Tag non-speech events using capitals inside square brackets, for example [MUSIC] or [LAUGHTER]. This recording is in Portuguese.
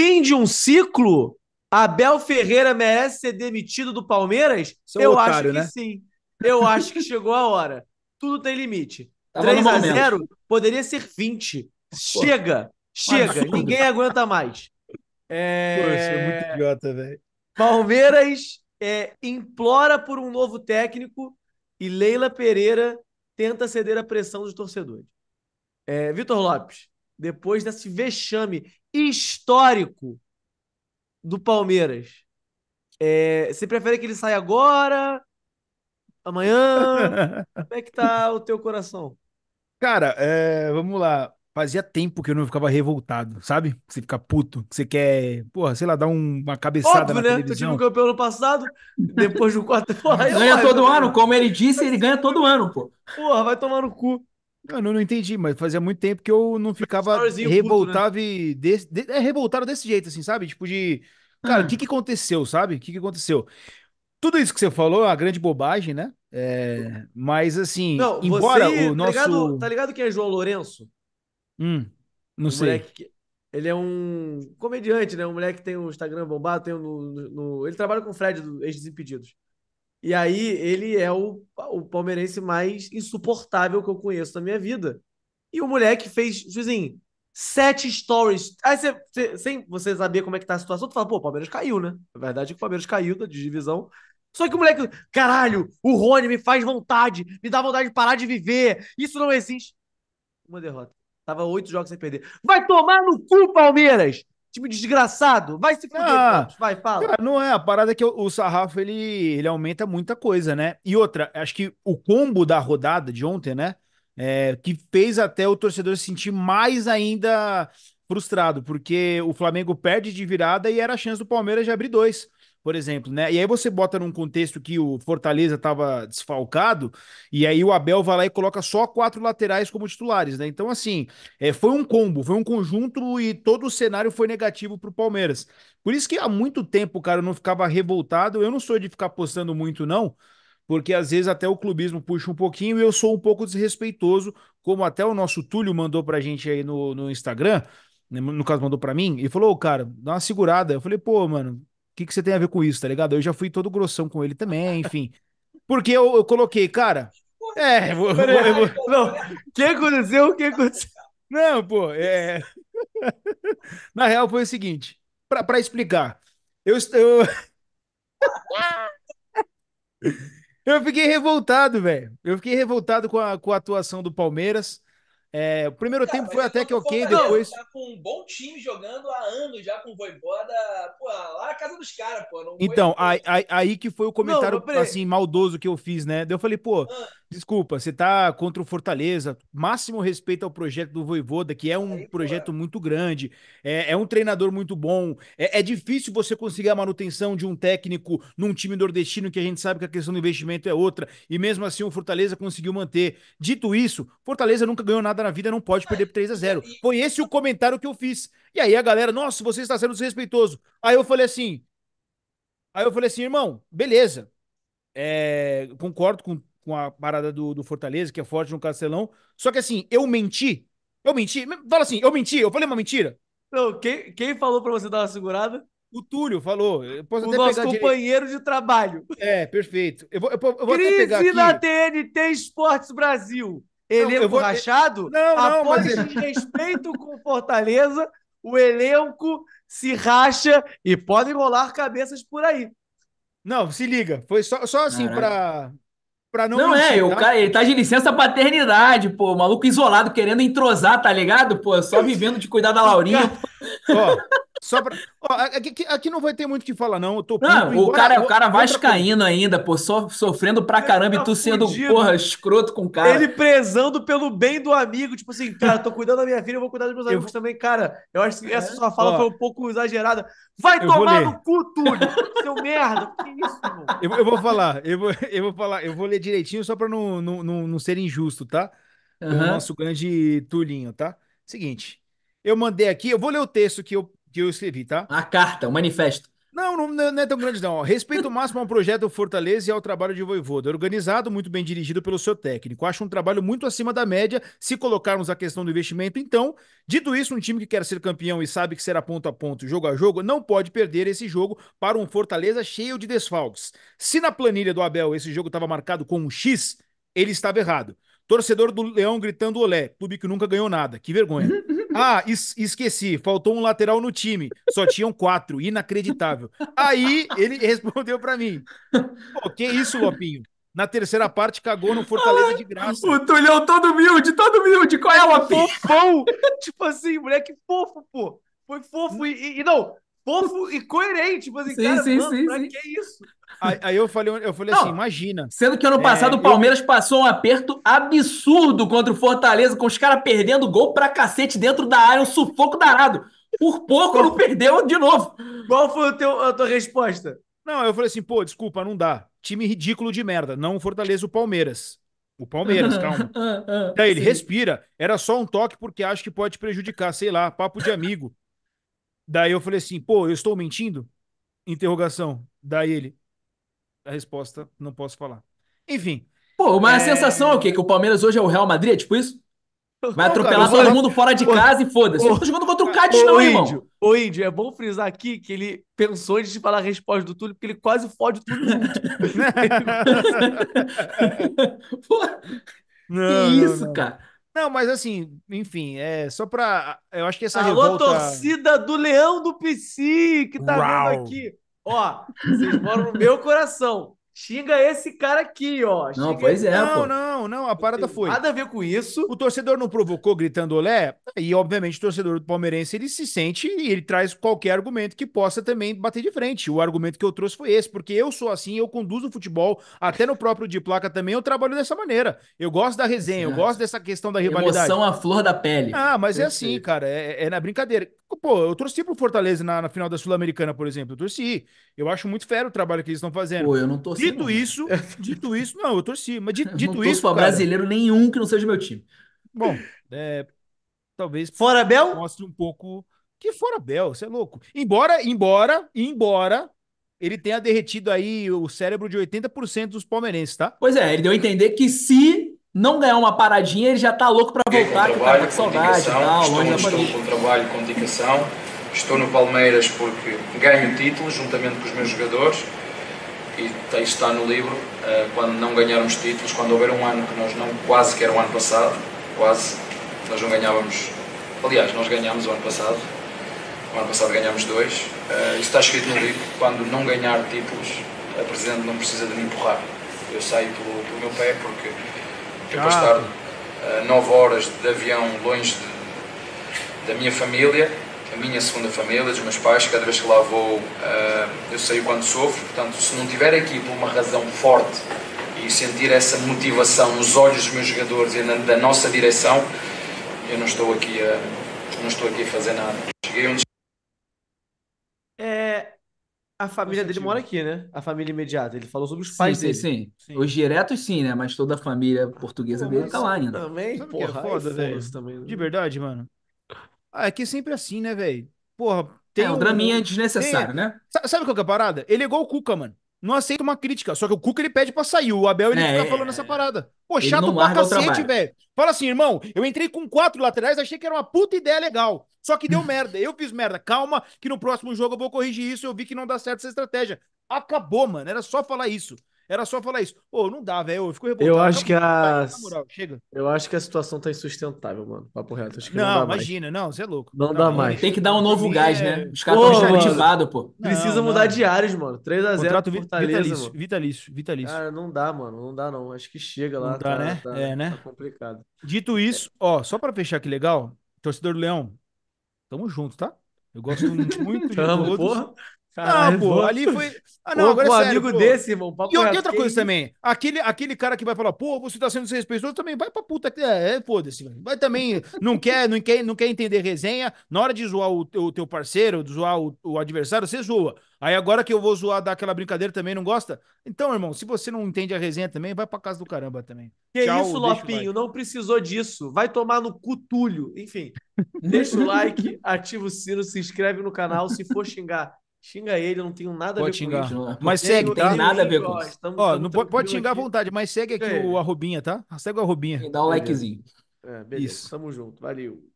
Fim de um ciclo? Abel Ferreira merece ser demitido do Palmeiras? Seu Eu otário, acho que né? sim. Eu acho que chegou a hora. Tudo tem limite. Tava 3 a 0 poderia ser 20. Pô. Chega, chega. Ninguém aguenta mais. É... Poxa, é muito idiota, velho. Palmeiras é, implora por um novo técnico e Leila Pereira tenta ceder à pressão dos torcedores. É, Vitor Lopes, depois desse vexame, histórico do Palmeiras. É, você prefere que ele saia agora? Amanhã? [LAUGHS] Como é que tá o teu coração? Cara, é, vamos lá. Fazia tempo que eu não ficava revoltado, sabe? Você fica puto, você quer, porra, sei lá, dar uma cabeçada Óbvio, na né? televisão. Óbvio, né? Eu tive um campeão no passado, depois do quarto... [LAUGHS] ganha todo né? ano, como ele disse, ele ganha todo ano, pô. Porra, vai tomar no cu eu não entendi, mas fazia muito tempo que eu não ficava revoltado né? e. Desse, de, é, revoltado desse jeito, assim, sabe? Tipo de. Cara, o hum. que, que aconteceu, sabe? O que, que aconteceu? Tudo isso que você falou é uma grande bobagem, né? É, mas assim, não, embora você, o nosso. Tá ligado, tá ligado quem é João Lourenço? Hum, não um sei. Que, ele é um comediante, né? Um moleque que tem um Instagram bombado, tem um no, no, ele trabalha com o Fred do Ex-Desimpedidos. E aí ele é o, o palmeirense mais insuportável que eu conheço na minha vida. E o moleque fez, Juizinho, tipo assim, sete stories. Aí você, você, sem você saber como é que tá a situação, tu fala, pô, o Palmeiras caiu, né? A é verdade é que o Palmeiras caiu da divisão. Só que o moleque, caralho, o Rony me faz vontade, me dá vontade de parar de viver. Isso não existe. Uma derrota. Tava oito jogos sem perder. Vai tomar no cu, Palmeiras! time desgraçado. Vai se fuder, ah, vai, fala. Cara, não é, a parada é que o, o sarrafo, ele, ele aumenta muita coisa, né? E outra, acho que o combo da rodada de ontem, né? É, que fez até o torcedor se sentir mais ainda frustrado, porque o Flamengo perde de virada e era a chance do Palmeiras de abrir dois por exemplo, né? E aí você bota num contexto que o Fortaleza estava desfalcado, e aí o Abel vai lá e coloca só quatro laterais como titulares, né? Então, assim, é, foi um combo, foi um conjunto e todo o cenário foi negativo para o Palmeiras. Por isso que há muito tempo, cara, eu não ficava revoltado. Eu não sou de ficar postando muito, não, porque às vezes até o clubismo puxa um pouquinho e eu sou um pouco desrespeitoso, como até o nosso Túlio mandou pra gente aí no, no Instagram. Né, no caso, mandou para mim e falou, oh, cara, dá uma segurada. Eu falei, pô, mano, que, que você tem a ver com isso, tá ligado? Eu já fui todo grossão com ele também, enfim. Porque eu, eu coloquei, cara. É, vou, vou, vou, não. O que aconteceu? O que aconteceu? Não, pô, é. [LAUGHS] Na real, foi o seguinte: pra, pra explicar, eu, eu. [LAUGHS] Eu fiquei revoltado, velho. Eu fiquei revoltado com a, com a atuação do Palmeiras. É, o primeiro cara, tempo foi até é que ok, depois. Tá com um bom time jogando há anos já com o Voivoda, pô, lá na casa dos caras, pô. Não então, aí, aí, aí, que foi o comentário não, assim, maldoso que eu fiz, né? Daí eu falei, pô, ah. desculpa, você tá contra o Fortaleza, máximo respeito ao projeto do Voivoda, que é um aí, projeto pô. muito grande, é, é, um treinador muito bom. É, é, difícil você conseguir a manutenção de um técnico num time nordestino que a gente sabe que a questão do investimento é outra, e mesmo assim o Fortaleza conseguiu manter. Dito isso, Fortaleza nunca ganhou nada nada na vida não pode perder por 3 a 0 é Foi esse o comentário que eu fiz. E aí a galera, nossa, você está sendo desrespeitoso. Aí eu falei assim. Aí eu falei assim, irmão, beleza. É, concordo com, com a parada do, do Fortaleza, que é forte no Castelão. Só que assim, eu menti. Eu menti. Fala assim, eu menti, eu falei uma mentira. Não, quem, quem falou para você dar uma segurada? O Túlio falou. o nosso companheiro direito. de trabalho. É, perfeito. Eu vou, eu, eu vou Crise até pegar aqui. na TNT Esportes Brasil elenco vou... rachado, não, não, após mas... desrespeito [LAUGHS] com Fortaleza, o elenco se racha e podem rolar cabeças por aí. Não, se liga. Foi só, só assim para para não. Não é, mentir, é, o tá? cara, ele tá de licença paternidade, pô, maluco isolado querendo entrosar, tá ligado? Pô, só vivendo de cuidar da Laurinha. Ó, só pra... Ó, aqui, aqui, não vai ter muito o que falar, não. Eu tô não, o, cara, o cara vai caindo ainda, pô, so, sofrendo pra é, caramba e tá tu sendo, fudido. porra, escroto com o cara. Ele prezando pelo bem do amigo, tipo assim, cara, tô cuidando da minha filha, eu vou cuidar dos meus eu... amigos também, cara. Eu acho que essa é? sua fala ó, foi um pouco exagerada. Vai tomar no cu, Túlio! Seu merda! Que isso, mano? Eu, eu, vou falar, eu vou, eu vou falar, eu vou ler direitinho só pra não, não, não, não ser injusto, tá? Uhum. O nosso grande Tulinho, tá? Seguinte. Eu mandei aqui, eu vou ler o texto que eu que eu escrevi, tá? A carta, o manifesto. Não, não, não, é, é tão grande não. Respeito máximo ao projeto Fortaleza e ao trabalho de Voivoda. Organizado, muito bem dirigido pelo seu técnico. Acho um trabalho muito acima da média se colocarmos a questão do investimento. Então, dito isso, um time que quer ser campeão e sabe que será ponto a ponto, jogo a jogo, não pode perder esse jogo para um Fortaleza cheio de desfalques. Se na planilha do Abel esse jogo estava marcado com um X, ele estava errado. Torcedor do Leão gritando olé, clube que nunca ganhou nada. Que vergonha. Uhum, uhum. Ah, es esqueci, faltou um lateral no time. Só tinham quatro, inacreditável. Aí ele [LAUGHS] respondeu para mim: Pô, que isso, Lopinho? Na terceira parte, cagou no Fortaleza de graça. O Tulhão é todo humilde, todo humilde. Qual é, é Lopinho? Fofão! [LAUGHS] tipo assim, moleque fofo, pô. Foi fofo e, e não, fofo e coerente. Tipo assim, sim, cara, sim, mano, sim, pra sim. que isso? Aí, aí, eu falei, eu falei assim, não, assim, imagina. Sendo que ano é, passado é, o Palmeiras eu... passou um aperto absurdo contra o Fortaleza, com os caras perdendo gol pra cacete dentro da área, um sufoco danado. Por pouco não perdeu de novo. Qual foi o teu, a tua resposta? Não, eu falei assim, pô, desculpa, não dá. Time ridículo de merda. Não Fortaleza o Palmeiras. O Palmeiras, [LAUGHS] calma. Daí ah, ah, é, ele Sim. respira. Era só um toque porque acho que pode prejudicar, sei lá, papo de amigo. Daí eu falei assim, pô, eu estou mentindo? Interrogação. Daí ele, a resposta, não posso falar. Enfim. Pô, mas é... a sensação é o quê? Que o Palmeiras hoje é o Real Madrid, é tipo isso? Vai atropelar todo mundo fora de casa e foda-se. Eu tô jogando contra o Cádiz, não, irmão. Ô, Índio, é bom frisar aqui que ele pensou antes de falar a resposta do Túlio, porque ele quase fode tudo. [LAUGHS] [LAUGHS] Pô, não, que isso, não, não. cara? Não, mas assim, enfim, é só para, eu acho que essa Alô, revolta... torcida do Leão do PC que tá Uau. vendo aqui. Ó, vocês moram no meu coração xinga esse cara aqui, ó. Xinga não, pois ele. é, não, pô. Não, não, a parada não foi. Nada a ver com isso. O torcedor não provocou gritando olé, e obviamente o torcedor palmeirense ele se sente e ele traz qualquer argumento que possa também bater de frente. O argumento que eu trouxe foi esse, porque eu sou assim, eu conduzo o futebol, até no próprio de placa também eu trabalho dessa maneira. Eu gosto da resenha, eu gosto dessa questão da rivalidade. Emoção à flor da pele. Ah, mas é assim, cara, é, é na brincadeira. Pô, eu torci pro Fortaleza na, na final da Sul-Americana, por exemplo. Eu torci. Eu acho muito fero o trabalho que eles estão fazendo. Pô, eu não torci. Dito não, né? isso, né? dito isso, não, eu torci. Mas [LAUGHS] dito, eu dito não isso. Não brasileiro nenhum que não seja meu time. Bom, é, talvez. Fora Bel? Mostre um pouco. Que fora Bel, você é louco. Embora, embora, embora, ele tenha derretido aí o cérebro de 80% dos palmeirenses, tá? Pois é, ele deu a entender que se não ganhar uma paradinha, ele já tá louco para é, voltar, que tá com saudade, estou, longe estou, estou com trabalho, com dedicação, estou no Palmeiras porque ganho títulos juntamente com os meus jogadores e está no livro, eh, quando não ganharmos títulos, quando houver um ano que nós não, quase que era o ano passado, quase, nós não ganhávamos, aliás, nós ganhámos o ano passado, o ano passado ganhámos dois, eh, isso está escrito no livro, quando não ganhar títulos, a Presidente não precisa de me empurrar, eu saio pelo, pelo meu pé porque eu ah. estar uh, 9 horas de avião longe de, da minha família, a minha segunda família, dos meus pais, cada vez que lá vou uh, eu sei o quanto sofro. Portanto, se não estiver aqui por uma razão forte e sentir essa motivação nos olhos dos meus jogadores e na, da nossa direção, eu não estou aqui a, não estou aqui a fazer nada. Cheguei onde a família dele mora aqui, né? A família imediata. Ele falou sobre os pais sim, dele. Sim, sim. Os diretos, sim, né? Mas toda a família portuguesa Pô, dele tá lá ainda. Também, é porra. É foda, velho. Né? De verdade, mano. Ah, é que é sempre assim, né, velho? Porra, é, tem. É, um draminha desnecessário, tem... né? Sabe qual que é a parada? Ele é igual o Cuca, mano não aceita uma crítica. Só que o Cuca ele pede pra sair, o Abel ele é, fica falando essa é. parada. Pô, chato pra cacete, velho. Fala assim, irmão, eu entrei com quatro laterais, achei que era uma puta ideia legal. Só que deu [LAUGHS] merda, eu fiz merda. Calma, que no próximo jogo eu vou corrigir isso, eu vi que não dá certo essa estratégia. Acabou, mano, era só falar isso. Era só falar isso. Pô, não dá, velho. Eu fico revoltado. Eu acho que a. Moral, chega. Eu acho que a situação tá insustentável, mano. Papo reto. Acho que não, não imagina, mais. não, você é louco. Não, não dá mais. Tem que dar um novo é... gás, né? Os caras estão motivados pô. Precisa mudar de áreas, mano. 3x0. Contrato vitalício, mano. vitalício, vitalício. Cara, ah, não dá, mano. Não dá, não. Acho que chega lá. Não dá, tá, né? Tá, é, né? Tá complicado. Dito isso, ó, só pra fechar que legal, torcedor do Leão, tamo junto, tá? Eu gosto muito de [LAUGHS] Tamo, todos. Porra. Ah, não, [LAUGHS] pô, vou... ali foi. Ah, não, pô, agora pô, é sério, amigo pô. desse, irmão. E, e, outra coisa também. Aquele, aquele cara que vai falar, pô, você tá sendo desrespeitoso também, vai pra puta. É, é foda-se, Vai também, não [LAUGHS] quer, não, quer, não quer entender resenha. Na hora de zoar o, o teu parceiro, de zoar o, o adversário, você zoa. Aí agora que eu vou zoar, dar aquela brincadeira também, não gosta? Então, irmão, se você não entende a resenha também, vai pra casa do caramba também. Que Tchau, isso, Lopinho, não precisou disso. Vai tomar no cutulho. Enfim, deixa o [LAUGHS] like, ativa o sino, se inscreve no canal. Se for xingar Xinga ele, eu não tenho nada a ver xingar. com isso. Não. Mas segue, não Tem tá? nada a ver com isso. Ó, tamo não pode, xingar aqui. à vontade, mas segue aqui é. o arrobinha, tá? Segue o Arrobinha. E dá um likezinho. É, beleza. Isso. Tamo junto. Valeu.